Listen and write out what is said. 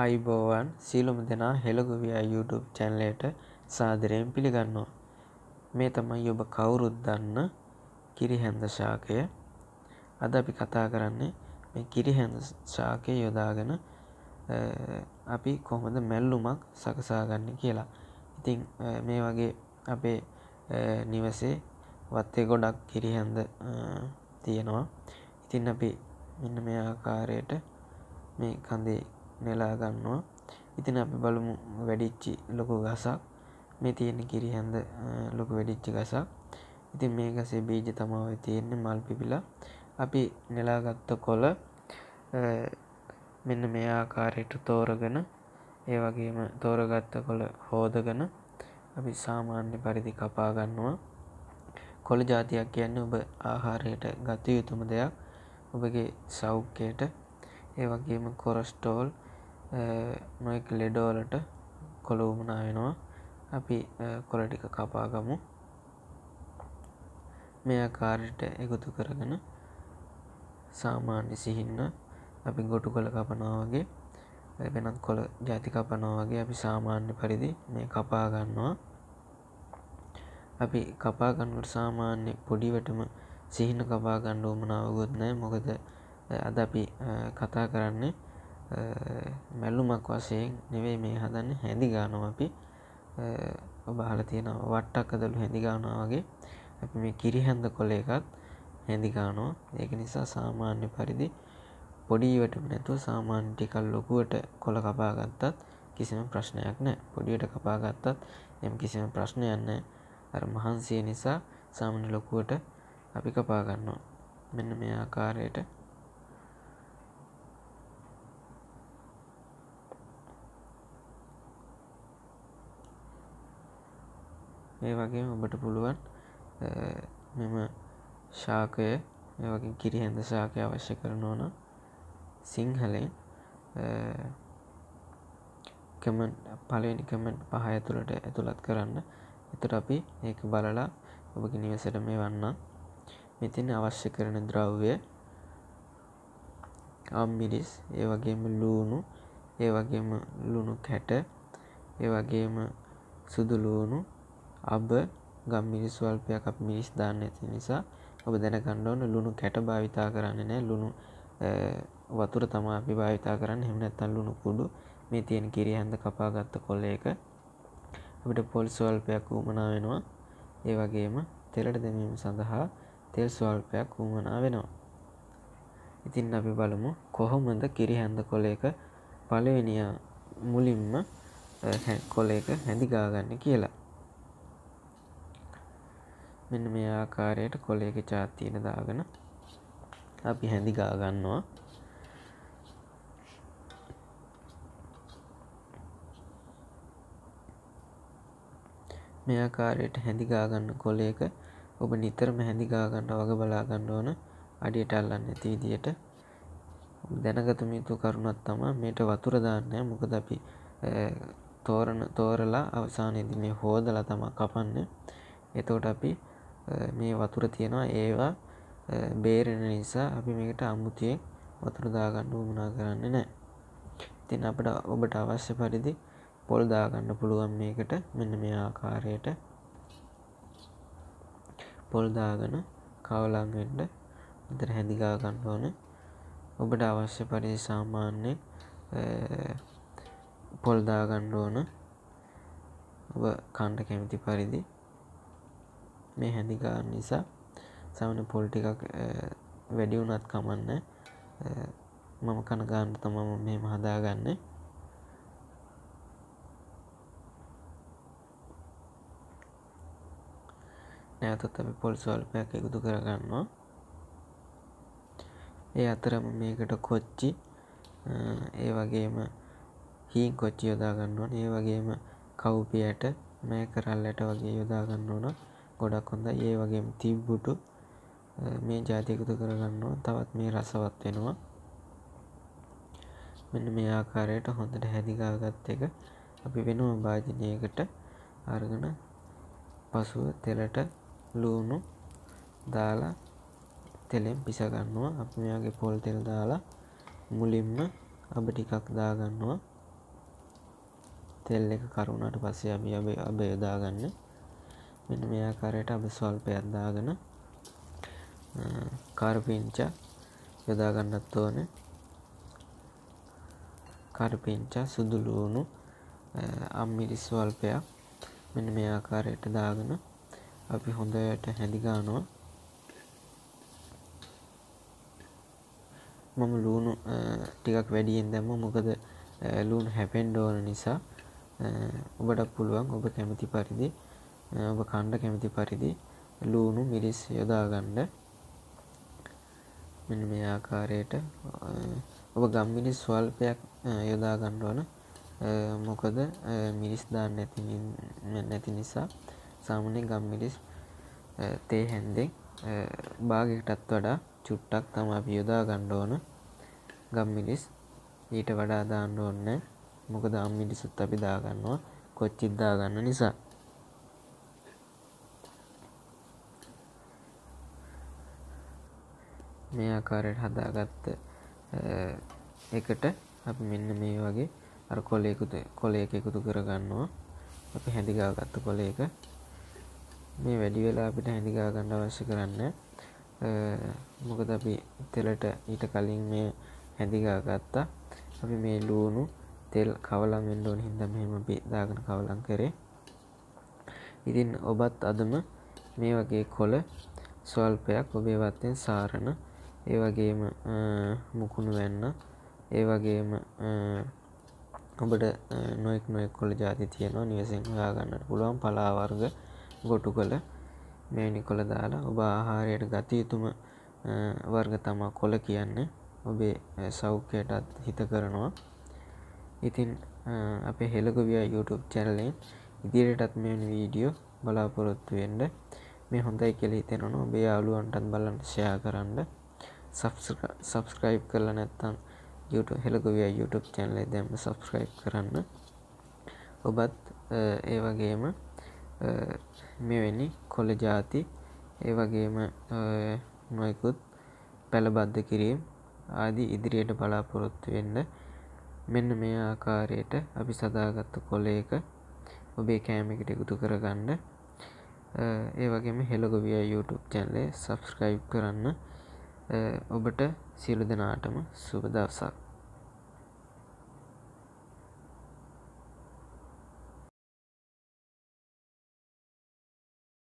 ආයිබෝවන් සීලුම දෙනා හෙළගොවියා YouTube චැනලයට සාදරයෙන් පිළිගන්නවා. මේ තමයි ඔබ කවුරුත් දන්න කිරිහැඳ ශාකය. අද අපි කතා කරන්නේ මේ කිරිහැඳ ශාකය යොදාගෙන අපි කොහොමද මැල්ලුමක් සකසාගන්න කියලා. ඉතින් මේ වගේ අපේ නිවසේ වත්තේ ගොඩක් කිරිහැඳ තියෙනවා. ඉතින් අපි මෙන්න මේ ආකාරයට මේ කඳේ නෙලා ගන්නවා ඉතින් අපි බලමු වැඩිච්චි ලොකු ගසක් මේ තියෙන කිරිහැඳ ලොකු වැඩිච්චි ගසක් ඉතින් මේ ගසේ බීජ තමාව තියෙන්නේ මල් පිපිලා අපි නෙලාගත්ත කොල මෙන්න මේ ආකාරයට තෝරගෙන ඒ වගේම තෝරගත්ත කොළ හෝදගෙන අපි සාමාන්‍ය පරිදි කපා ගන්නවා කොළ ජාතියක් කියන්න ඔබ ආහාරයට ගත යුතුම දෙයක් ඔබගේ සෞඛ්‍යයට ඒ වගේම කොරස්ටෝල් නොයෙක් ලෙඩෝලට කොළවුමනා වෙනවා අපි කොළටික කපාගමු මෙය කාරට එකුතු කරගෙන සාමාන්‍ය සිහින්න අපි ගොටු කොළ කපනවාගේ වෙනත් කොළ ජාති කපනවාගේ අපි සාමාන්‍ය පරිදි මේ කපා ගන්නවා අපි කපා ගන්නට සාමාන්‍ය පොඩිවටම සිහින කපා ගන්න උමනාවකුත් නෑ මොකද අද අපි කතා කරන්නේ මැල්ලුමක් වශයෙන් නෙවේ මේ හදන්න හැඳි ගානව අපි ඔබහල තියෙන වට්ටක් අදළු හැඳි ගානාවගේ අපි මේ කිරිහැඳ කොල එකත් හැඳි ගානෝ ඒක නිසා සාමාන්‍ය පරිදි පොඩීවටම නැතුව සාමාන්ටිකල් ලොකුවට කොළ කපාගත්තත් කිසිම ප්‍රශ්නයක් නෑ පොඩියට කපාගත්තත් එම කිසිම ප්‍රශ්නයන්න අර මහන්සිය නිසා සාමන ලොකුවට අපි කපාගන්නවා මෙන්න මේ ආකාරයට මේ වගේ ඔබට පුළුවන් මෙම ශාකය වගේ කිරි හැඳ ශාකය අවශ්‍ය කරනවන සිංහලෙන් කමෙන්් පලනි කමෙන්ට් පහය තුළට ඇතුළත් කරන්න එතුට අපි ඒක බලලා ඔබගේ නිවසට මේ වන්න මෙතින් අවශ්‍ය කරන ද්‍රව්‍ය අම්මිරිස් ඒ වගේම ලූුණු ඒ වගේම ලුණු කැට ඒ වගේම සුදුලූුණු අබ ගම් මිනිස් වල්පයක් අප මිනිස් දාන්න ඇති නිසා ඔබ දැනගණ්ඩවන්න ලුණු කැට භාවිතා කරන්න නෑ ලුණු වතුර තමා අපි භාවිතා කරන්න හෙම නැත්තන් ලුණු කුඩු මේ තියෙන කිරි හැඳ කපාගත්ත කොල්ල එක අපිට පොල් ස්වල්පයක් වූමනා වෙනවා ඒ වගේම තෙලට දැමීම සඳහා තෙල් ස්වල්පයක් වූමනා වෙනවා ඉතින් අපි බලමු කොහොමද කිරි හැඳ කොල එක පලවෙනියා මුලින්ම කොල එක හැඳිගාගන්න කියලා මෙන්න මේ ආකාරයට කොලේක චාත්තියන දාගෙන අපි හැඳි ගාගන්නවා මේ ආකාරයට හැඳි ගාගන්න කොලේක ඔබ නිතරම හැඳි ගාගන්න වග බලාගන්න ඕන අඩියට අල්ලන්න ඇති විදියට දැනගතම යුතු කරුණත් තම මේට වතුර දාන්න මොකද අපි තෝරන තෝරලා අවසානයේදී මේ හෝදලා තමා කපන්න එතකොට අපි මේ වතුර තියෙනවා ඒවා බේරෙන නිසා අපි මේකට අමුතියෙන් වතුරදාගණ්ඩ උමනා කරන්න නෑ ඉතින් අපට ඔබට අවශ්‍ය පරිදි පොල් දාගන්න පුළුවන් මේකට මෙන්න මේ ආකාරයට පොල්දාගන කවලංගෙන්ට විතර හැදිගා ගන්න ඕන ඔබට අවශ්‍ය පරිදි සාමාන්‍ය පොල්දාගණ්ඩ ඕන ඔබ කණ්ඩ කැමති පරිදි මේ හැඳිකාර නිසා සමන පොල් ටිකක් වැඩි වුණත් කමන්න මම කනගාන්න තමම මේ මහදාගන්නේ නැවතත් අපි පොල් ස්වල්පයක් එකතු කරගන්නවා ඒ අතරම මේකට කොච්චි ඒ වගේම හීන් කොච්චි යොදාගන්නවා ඒ වගේම කව්පියට මෑ කරල්ලට වගේ යොදාගන්න ඕන ගොඩක් හොඳ ඒ වගේ තිබ්බුටු මේ ජාතිකුතු කරගන්නවා තවත් මේ රසවත් වෙනවා මෙන්න මේ ආකාරයට හොඳට හැදිකාගත් එක අපි වෙනවා භාජනයකට අරගෙන පසුව තෙලට ලූුණු දාලා තෙලෙන් පිසගන්නවා අප මෙයාගේ පොල් තෙල් දාලා මුලින්ම අබ ටිකක් දාගන්නවා තෙල් එක කරුණට පස්සේ අපි අබේ අබ යොදාගන්න මෙන්න මේ ආකාරයට අපි ස්වල්පයක් දාගෙන කරපිංච යොදා ගන්නත් ඕනේ කරපිංච සුදු ලුණු අම්මිරි ස්වල්පයක් මෙන්න මේ ආකාරයට දාගෙන අපි හොඳට හැඳි ගන්නවා මම ලුණු ටිකක් වැඩියෙන් දැම්ම මොකද ලුණු හැපෙන්ඩ ඕන නිසා ඔබට පුළුවන් ඔබ කැමති පරිදි ඔබ කණ්ඩ කැමති පරිදි ලූුණු මිරිස් යොදාගන්න මෙ මේ ආකාරයට ඔබ ගම්මිනිස් ස්වල්පයක් යොදාගණ්ඩුවන මොකද මිරිස් දාන්න නැති නිසා සාමනය ගම්මිරිස් තේ හැන්දෙන් භාගටත් වඩා චුට්ටක් තම අපි යොදා ගණ්ඩෝන ගම්මිරිස් ඊට වඩා දාන්න ඕන්න මොකද අම්මිරිසුත් අපි දාගන්නවා කොච්චිද්දා ගන්න නිසා මේ ආකාරයට හදාගත්ත එකට අපි මෙන්න මේ වගේ අර කොලයකුතු කොලය එක එකතු කරගන්නවා අපි හැඳිගාගත්ත කොල එක මේ වැඩි වෙලා අපිට හැඳිගා ගණ්ඩ අවශ්‍ය කරන්න මොකද අපි තෙලට ඊට කලින් මේ හැඳිගා ගත්තා අපි මේ ලූුණු තෙල් කවලම් වෙන්ඩෝන හිද මෙම බේදාගන කවලං කරේ ඉතින් ඔබත් අදම මේ වගේ කොල ස්වල්පයක් ඔබේවත්තෙන් සාරණ ඒවගේම මුකුණු වැන්න ඒවගේම ඔබට නොෙක් නොෙක් කොල ජාති තියෙනවා නිවසින් හයාගන්න පුළුවන් පලාවර්ග ගොටු කළ මේ නිකොල දාලා ඔබ ආහාරයට ගතයුතුම වර්ග තමා කොල කියන්නේ ඔබේ සෞඛ්‍යයටත් හිත කරනවා ඉතින් අපේ හෙළගවිය YouTube චැනලෙන් ඉදිරියටත් මේ වීඩියෝ බලාපොරොත්තු වෙන්ඩ මේ හොඳයි කෙලි තෙනනු ඔබේ අලුවන්ටත් බලන්න ෂයා කරන්න සබස්ක්‍රයිබ් කරලා නැත්තම් හෙළගොවිය YouTube චැනලේ දැම සබස්ක්‍රයිබ් කරන්න ඔබත් ඒ වගේම මෙවැනි කොල ජාති ඒ වගේම නොයකුත් පැළබද්ධ කිරීම් ආදී ඉදිරියට බලාපොරොත්තු වෙන්න මෙන්න මේ ආකාරයට අපි සදාගත්ත කොලේක ඔබේ කෑමිකට එකතු කරගන්න ඒ වගේම හෙළගොවිය YouTube චැනලේ සබස්ක්‍රයිබ් කරන්න ඔබට සියලු දෙනාටම සුබ දවසක්